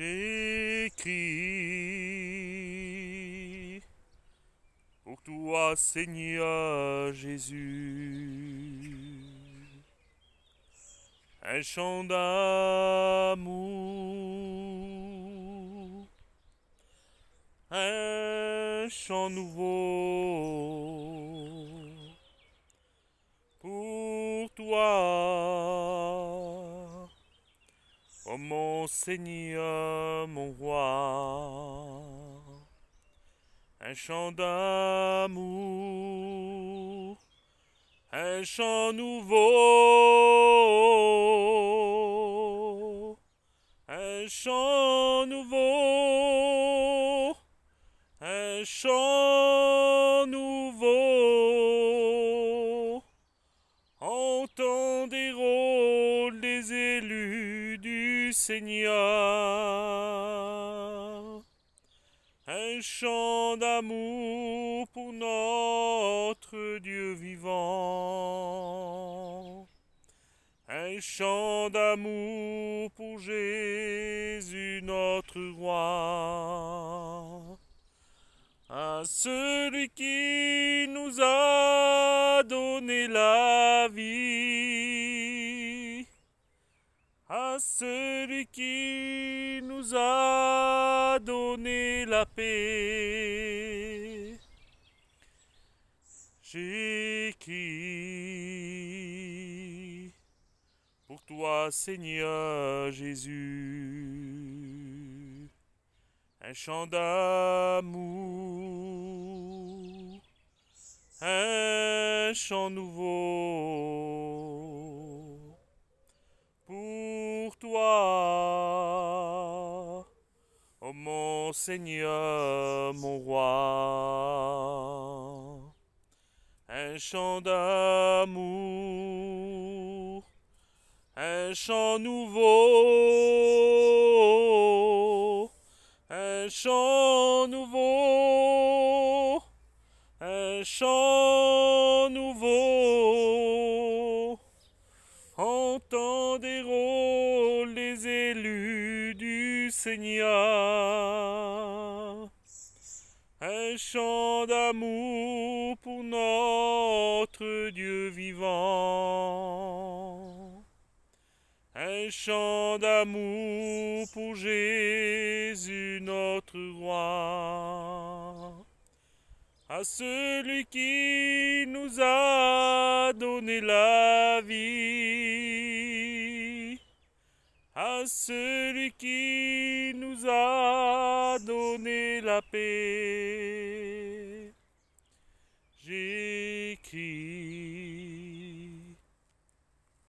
j'écris pour toi, Seigneur Jésus, un chant d'amour, un chant nouveau pour toi. Oh mon Seigneur, mon roi, un chant d'amour, un chant nouveau, un chant nouveau, un chant Seigneur. Un chant d'amour pour notre Dieu vivant. Un chant d'amour pour Jésus notre roi. À celui qui nous a donné la vie qui nous a donné la paix. J'ai qui pour toi, Seigneur Jésus, un chant d'amour, un chant nouveau pour toi, ô mon Seigneur, mon roi. Un chant d'amour, un chant nouveau, un chant nouveau, un chant nouveau. du Seigneur. Un chant d'amour pour notre Dieu vivant. Un chant d'amour pour Jésus notre roi. À celui qui nous a donné la vie à celui qui nous a donné la paix.